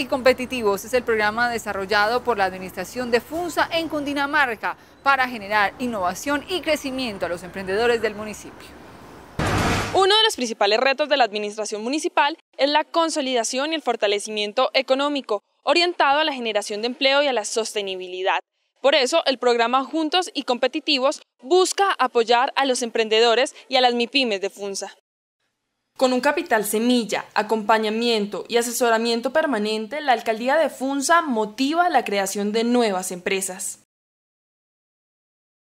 y competitivos es el programa desarrollado por la Administración de FUNSA en Cundinamarca para generar innovación y crecimiento a los emprendedores del municipio. Uno de los principales retos de la Administración Municipal es la consolidación y el fortalecimiento económico, orientado a la generación de empleo y a la sostenibilidad. Por eso, el programa Juntos y Competitivos busca apoyar a los emprendedores y a las MIPIMES de FUNSA. Con un capital semilla, acompañamiento y asesoramiento permanente, la Alcaldía de Funza motiva la creación de nuevas empresas.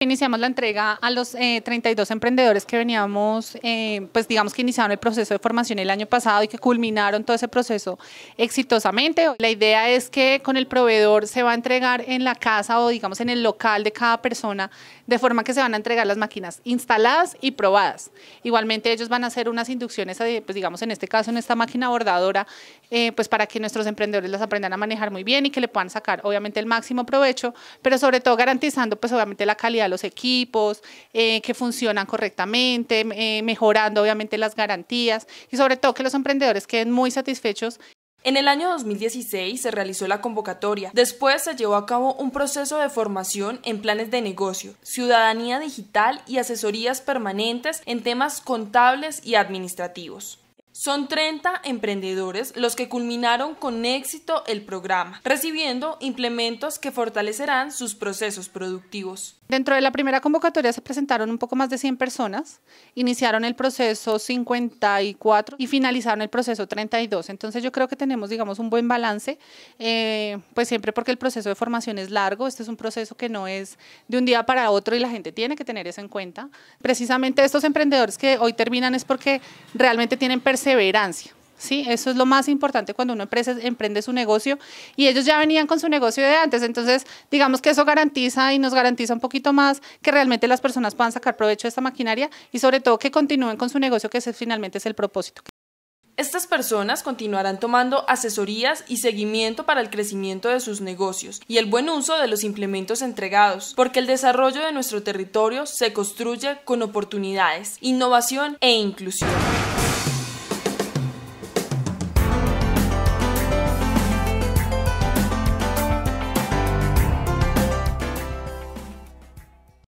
Iniciamos la entrega a los 32 eh, emprendedores que veníamos, eh, pues digamos que iniciaron el proceso de formación el año pasado y que culminaron todo ese proceso exitosamente. La idea es que con el proveedor se va a entregar en la casa o digamos en el local de cada persona, de forma que se van a entregar las máquinas instaladas y probadas. Igualmente ellos van a hacer unas inducciones, eh, pues digamos en este caso en esta máquina bordadora, pues para que nuestros emprendedores las aprendan a manejar muy bien y que le puedan sacar obviamente el máximo provecho, pero sobre todo garantizando pues obviamente la calidad los equipos, eh, que funcionan correctamente, eh, mejorando obviamente las garantías y sobre todo que los emprendedores queden muy satisfechos. En el año 2016 se realizó la convocatoria. Después se llevó a cabo un proceso de formación en planes de negocio, ciudadanía digital y asesorías permanentes en temas contables y administrativos. Son 30 emprendedores los que culminaron con éxito el programa, recibiendo implementos que fortalecerán sus procesos productivos. Dentro de la primera convocatoria se presentaron un poco más de 100 personas, iniciaron el proceso 54 y finalizaron el proceso 32. Entonces yo creo que tenemos, digamos, un buen balance, eh, pues siempre porque el proceso de formación es largo, este es un proceso que no es de un día para otro y la gente tiene que tener eso en cuenta. Precisamente estos emprendedores que hoy terminan es porque realmente tienen percepción perseverancia. ¿sí? Eso es lo más importante cuando una empresa emprende su negocio y ellos ya venían con su negocio de antes. Entonces, digamos que eso garantiza y nos garantiza un poquito más que realmente las personas puedan sacar provecho de esta maquinaria y sobre todo que continúen con su negocio, que ese finalmente es el propósito. Estas personas continuarán tomando asesorías y seguimiento para el crecimiento de sus negocios y el buen uso de los implementos entregados, porque el desarrollo de nuestro territorio se construye con oportunidades, innovación e inclusión.